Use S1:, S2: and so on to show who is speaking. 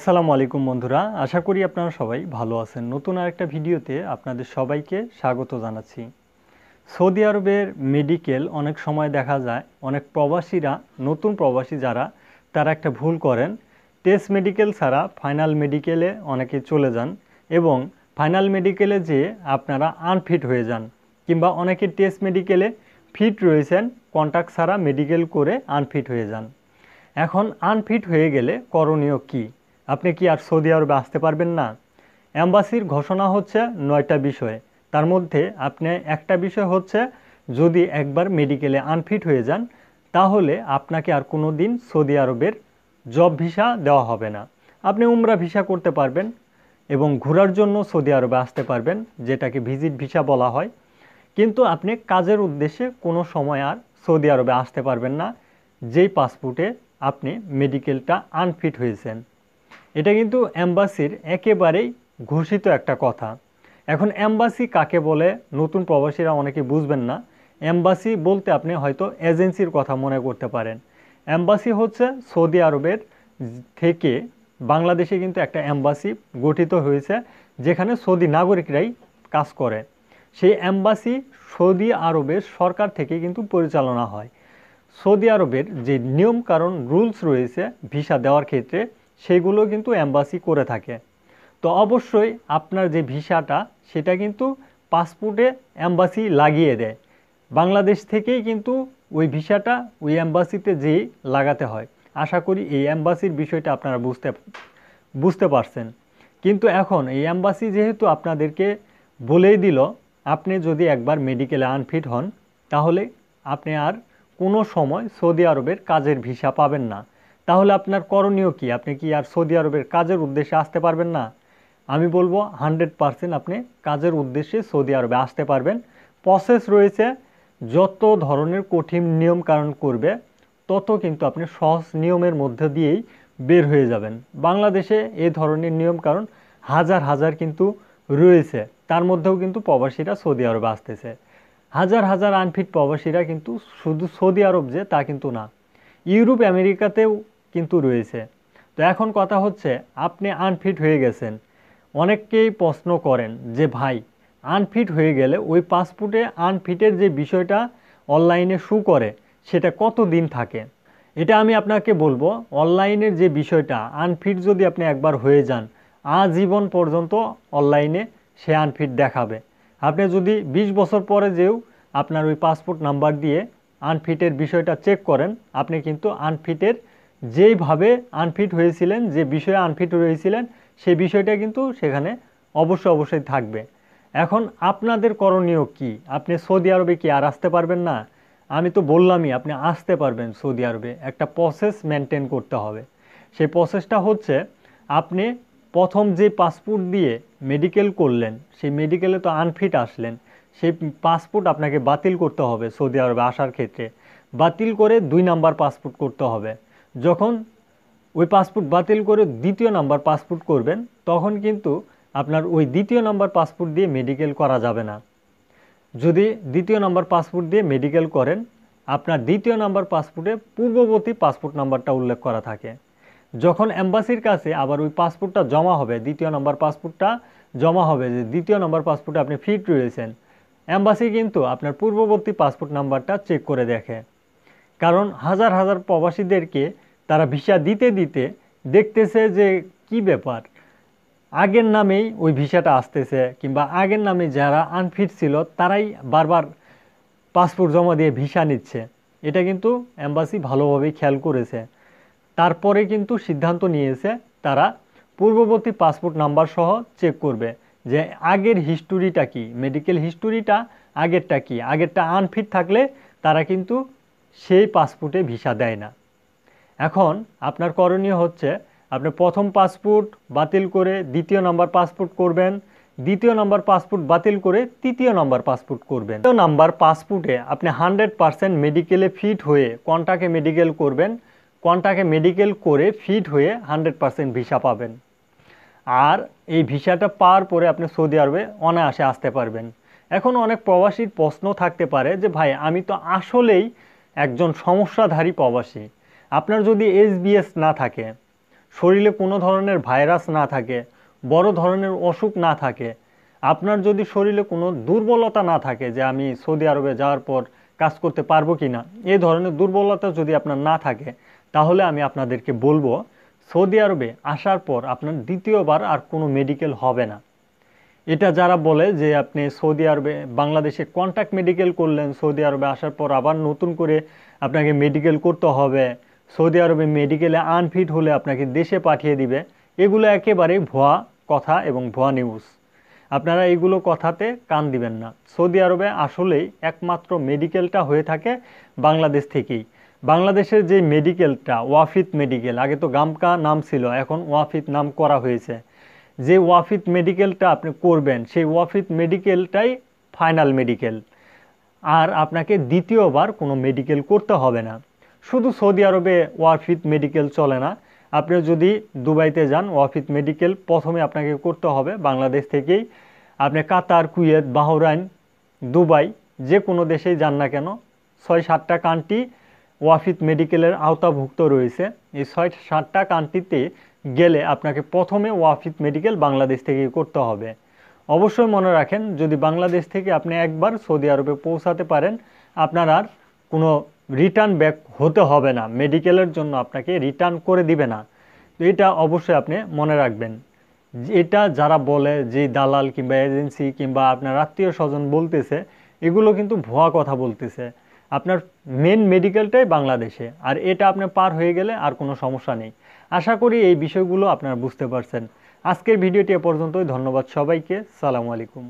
S1: আসসালামু আলাইকুম বন্ধুরা আশা করি আপনারা সবাই ভালো আছেন নতুন আরেকটা ভিডিওতে আপনাদের সবাইকে স্বাগত জানাচ্ছি সৌদি আরবের মেডিকেল অনেক সময় দেখা যায় অনেক প্রবাসীরা নতুন প্রবাসী যারা তারা একটা ভুল করেন টেস্ট মেডিকেল ছাড়া ফাইনাল মেডিকেলে অনেকে চলে যান এবং ফাইনাল মেডিকেলে যেয়ে আপনারা আনফিট হয়ে যান কিংবা অনেকে টেস্ট মেডিকেলে ফিট রয়েছেন কন্ট্যাক্ট ছাড়া মেডিকেল করে আনফিট হয়ে যান এখন আনফিট হয়ে গেলে করণীয় কী আপনি কি আর সৌদি আরবে আসতে পারবেন না অ্যাম্বাসির ঘোষণা হচ্ছে নয়টা বিষয়ে তার মধ্যে আপনি একটা বিষয় হচ্ছে যদি একবার মেডিকেলে আনফিট হয়ে যান তাহলে আপনাকে আর কোনো দিন সৌদি আরবের জব ভিসা দেওয়া হবে না আপনি উমরা ভিসা করতে পারবেন এবং ঘোরার জন্য সৌদি আরবে আসতে পারবেন যেটাকে ভিজিট ভিসা বলা হয় কিন্তু আপনি কাজের উদ্দেশ্যে কোনো সময় আর সৌদি আরবে আসতে পারবেন না যেই পাসপোর্টে আপনি মেডিকেলটা আনফিট হয়েছেন এটা কিন্তু অ্যাম্বাসির একেবারেই ঘোষিত একটা কথা এখন অ্যাম্বাসি কাকে বলে নতুন প্রবাসীরা অনেকে বুঝবেন না অ্যাম্বাসি বলতে আপনি হয়তো এজেন্সির কথা মনে করতে পারেন অ্যাম্বাসি হচ্ছে সৌদি আরবের থেকে বাংলাদেশে কিন্তু একটা অ্যাম্বাসি গঠিত হয়েছে যেখানে সৌদি নাগরিকরাই কাজ করে সেই অ্যাম্বাসি সৌদি আরবের সরকার থেকে কিন্তু পরিচালনা হয় সৌদি আরবের যে নিয়মকানুন রুলস রয়েছে ভিসা দেওয়ার ক্ষেত্রে সেগুলো কিন্তু অ্যাম্বাসি করে থাকে তো অবশ্যই আপনার যে ভিসাটা সেটা কিন্তু পাসপোর্টে অ্যাম্বাসি লাগিয়ে দেয় বাংলাদেশ থেকেই কিন্তু ওই ভিসাটা ওই অ্যাম্বাসিতে যেই লাগাতে হয় আশা করি এই অ্যাম্বাসির বিষয়টা আপনারা বুঝতে বুঝতে পারছেন কিন্তু এখন এই অ্যাম্বাসি যেহেতু আপনাদেরকে বলেই দিল আপনি যদি একবার মেডিকেলে আনফিট হন তাহলে আপনি আর কোনো সময় সৌদি আরবের কাজের ভিসা পাবেন না তাহলে আপনার করণীয় কি আপনি কি আর সৌদি আরবের কাজের উদ্দেশ্যে আসতে পারবেন না আমি বলবো হান্ড্রেড পারসেন্ট আপনি কাজের উদ্দেশ্যে সৌদি আরবে আসতে পারবেন প্রসেস রয়েছে যত ধরনের কঠিন নিয়ম কারণ করবে তত কিন্তু আপনি সহজ নিয়মের মধ্যে দিয়েই বের হয়ে যাবেন বাংলাদেশে এ ধরনের নিয়ম কারণ হাজার হাজার কিন্তু রয়েছে তার মধ্যেও কিন্তু প্রবাসীরা সৌদি আরবে আসতেছে হাজার হাজার আনফিট প্রবাসীরা কিন্তু শুধু সৌদি আরব যে তা কিন্তু না ইউরোপ আমেরিকাতেও কিন্তু রয়েছে তো এখন কথা হচ্ছে আপনি আনফিট হয়ে গেছেন অনেককেই প্রশ্ন করেন যে ভাই আনফিট হয়ে গেলে ওই পাসপোর্টে আনফিটের যে বিষয়টা অনলাইনে শু করে সেটা কত দিন থাকে এটা আমি আপনাকে বলবো অনলাইনের যে বিষয়টা আনফিট যদি আপনি একবার হয়ে যান আজীবন পর্যন্ত অনলাইনে সে আনফিট দেখাবে আপনি যদি ২০ বছর পরে যেও আপনার ওই পাসপোর্ট নাম্বার দিয়ে আনফিটের বিষয়টা চেক করেন আপনি কিন্তু আনফিটের যেইভাবে আনফিট হয়েছিলেন যে বিষয়ে আনফিট হয়েছিলেন সেই বিষয়টা কিন্তু সেখানে অবশ্যই অবশ্যই থাকবে এখন আপনাদের করণীয় কি আপনি সৌদি আরবে কি আর আসতে পারবেন না আমি তো বললামই আপনি আসতে পারবেন সৌদি আরবে একটা প্রসেস মেনটেন করতে হবে সেই প্রসেসটা হচ্ছে আপনি প্রথম যে পাসপোর্ট দিয়ে মেডিকেল করলেন সেই মেডিকেলে তো আনফিট আসলেন সেই পাসপোর্ট আপনাকে বাতিল করতে হবে সৌদি আরবে আসার ক্ষেত্রে বাতিল করে দুই নাম্বার পাসপোর্ট করতে হবে যখন ওই পাসপোর্ট বাতিল করে দ্বিতীয় নাম্বার পাসপোর্ট করবেন তখন কিন্তু আপনার ওই দ্বিতীয় নাম্বার পাসপোর্ট দিয়ে মেডিকেল করা যাবে না যদি দ্বিতীয় নাম্বার পাসপোর্ট দিয়ে মেডিকেল করেন আপনার দ্বিতীয় নাম্বার পাসপোর্টে পূর্ববর্তী পাসপোর্ট নাম্বারটা উল্লেখ করা থাকে যখন অ্যাম্বাসির কাছে আবার ওই পাসপোর্টটা জমা হবে দ্বিতীয় নাম্বার পাসপোর্টটা জমা হবে যে দ্বিতীয় নাম্বার পাসপোর্টে আপনি ফিট রয়েছেন অ্যাম্বাসি কিন্তু আপনার পূর্ববর্তী পাসপোর্ট নাম্বারটা চেক করে দেখে কারণ হাজার হাজার প্রবাসীদেরকে তারা ভিসা দিতে দিতে দেখতেছে যে কি ব্যাপার আগের নামেই ওই ভিসাটা আসতেছে কিংবা আগের নামে যারা আনফিট ছিল তারাই বারবার পাসপোর্ট জমা দিয়ে ভিসা নিচ্ছে এটা কিন্তু অ্যাম্বাসি ভালোভাবেই খেয়াল করেছে তারপরে কিন্তু সিদ্ধান্ত নিয়েছে তারা পূর্ববর্তী পাসপোর্ট নাম্বার সহ চেক করবে যে আগের হিস্টোরিটা কি মেডিকেল হিস্টোরিটা আগেরটা কি আগেরটা আনফিট থাকলে তারা কিন্তু সেই পাসপোর্টে ভিসা দেয় না এখন আপনার করণীয় হচ্ছে আপনি প্রথম পাসপোর্ট বাতিল করে দ্বিতীয় নাম্বার পাসপোর্ট করবেন দ্বিতীয় নাম্বার পাসপোর্ট বাতিল করে তৃতীয় নাম্বার পাসপোর্ট করবেন তৃতীয় নাম্বার পাসপোর্টে আপনি হান্ড্রেড পারসেন্ট মেডিকেলে ফিট হয়ে কনটাকে মেডিকেল করবেন কনটাকে মেডিকেল করে ফিট হয়ে হান্ড্রেড পারসেন্ট ভিসা পাবেন আর এই ভিসাটা পাওয়ার পরে আপনি সৌদি আরবে অনায়াসে আসতে পারবেন এখন অনেক প্রবাসীর প্রশ্ন থাকতে পারে যে ভাই আমি তো আসলেই একজন সমস্যাধারী প্রবাসী আপনার যদি এস না থাকে শরীরে কোনো ধরনের ভাইরাস না থাকে বড় ধরনের অসুখ না থাকে আপনার যদি শরীরে কোনো দুর্বলতা না থাকে যে আমি সৌদি আরবে যাওয়ার পর কাজ করতে পারবো কি না এ ধরনের দুর্বলতা যদি আপনার না থাকে তাহলে আমি আপনাদেরকে বলবো সৌদি আরবে আসার পর আপনার দ্বিতীয়বার আর কোনো মেডিকেল হবে না এটা যারা বলে যে আপনি সৌদি আরবে বাংলাদেশে কন্ট্যাক্ট মেডিকেল করলেন সৌদি আরবে আসার পর আবার নতুন করে আপনাকে মেডিকেল করতে হবে সৌদি আরবে মেডিকেলে আনফিট হলে আপনাকে দেশে পাঠিয়ে দিবে এগুলো একেবারেই ভুয়া কথা এবং ভুয়া নিউজ আপনারা এগুলো কথাতে কান দিবেন না সৌদি আরবে আসলেই একমাত্র মেডিকেলটা হয়ে থাকে বাংলাদেশ থেকেই বাংলাদেশের যে মেডিকেলটা ওয়াফিত মেডিকেল আগে তো গামকা নাম ছিল এখন ওয়াফিত নাম করা হয়েছে যে ওয়াফিত মেডিকেলটা আপনি করবেন সেই ওয়াফিত মেডিকেলটাই ফাইনাল মেডিকেল আর আপনাকে দ্বিতীয়বার কোনো মেডিকেল করতে হবে না শুধু সৌদি আরবে ওয়াফিত মেডিকেল চলে না আপনি যদি দুবাইতে যান ওয়াফিত মেডিকেল প্রথমে আপনাকে করতে হবে বাংলাদেশ থেকেই আপনি কাতার কুয়েত বাহরাইন দুবাই যে কোনো দেশেই যান না কেন ছয় সাতটা কান্ট্রি ওয়াফিদ মেডিকেলের আওতাভুক্ত রয়েছে এই ছয় সাতটা কান্ট্রিতে গেলে আপনাকে প্রথমে ওয়াফিদ মেডিকেল বাংলাদেশ থেকে করতে হবে অবশ্যই মনে রাখেন যদি বাংলাদেশ থেকে আপনি একবার সৌদি আরবে পৌঁছাতে পারেন আপনার আর কোনো রিটার্ন ব্যাক হতে হবে না মেডিকেলের জন্য আপনাকে রিটার্ন করে দিবে না তো এটা অবশ্যই আপনি মনে রাখবেন এটা যারা বলে যে দালাল কিংবা এজেন্সি কিংবা আপনার আত্মীয় স্বজন বলতেছে এগুলো কিন্তু ভুয়া কথা বলতেছে আপনার মেন মেডিকেলটাই বাংলাদেশে আর এটা আপনি পার হয়ে গেলে আর কোনো সমস্যা নেই আশা করি এই বিষয়গুলো আপনারা বুঝতে পারছেন আজকের ভিডিওটি এ পর্যন্তই ধন্যবাদ সবাইকে সালামু আলাইকুম